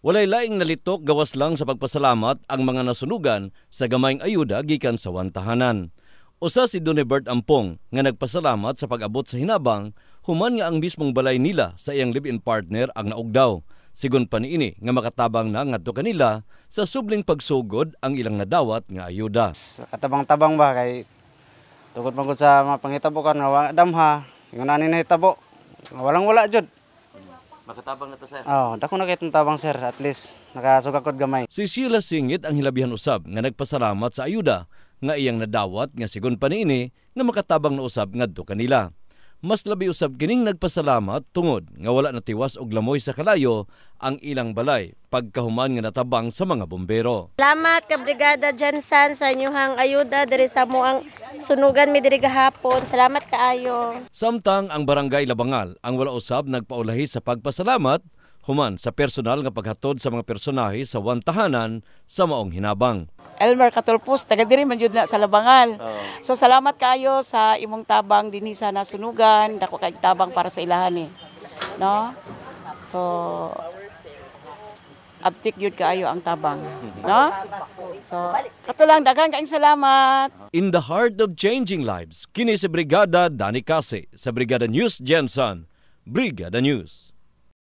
Walay laing nalitok gawas lang sa pagpasalamat ang mga nasunugan sa gamayng ayuda gikan sa wantahanan. Usa si Donibert Ampong nga nagpasalamat sa pag-abot sa hinabang human nga ang mismong balay nila sa iyang live-in partner ang naugdaw. Sigon pa niini nga makatabang na ngadto kanila sa subling pagsugod ang ilang nadawat nga ayuda. Katabang-tabang ba kay tugot pangod sa mga panghitabukan nga damha, ingon ani nahitabo. Walang wala jud. Makatabang na to, sir. Oo, oh, dako na kayong tabang, sir. At least, nakasugakod gamay. Si Sheila Singit ang hilabihan usab nga nagpasalamat sa ayuda nga iyang nadawat nga sigon pa niini nga makatabang na usab ngadto kanila mas labi usab kining nagpasalamat tungod nga wala na tiwas og lamoy sa kalayo ang ilang balay pagkahuman nga natabang sa mga bombero. Salamat ka Brigada Jensen sa inyong ayuda diri sa mo ang sunugan mi diri gahapon. Salamat kaayo. Samtang ang barangay Labangal ang wala usab nagpaulahi sa pagpasalamat human sa personal nga paghatod sa mga personahe sa wantahanan sa maong hinabang. Elmer Katulpos, taga diri man jud na sa Labangan. So salamat kaayo sa imong tabang dinhi sa nasunugan, dako kay tabang para sa ilahan ni. Eh. No? So abtik yun kaayo ang tabang. No? So, katulang dagan kaing salamat. In the heart of changing lives, kini si Brigada Dani Kase sa Brigada News Jensen. Brigada News.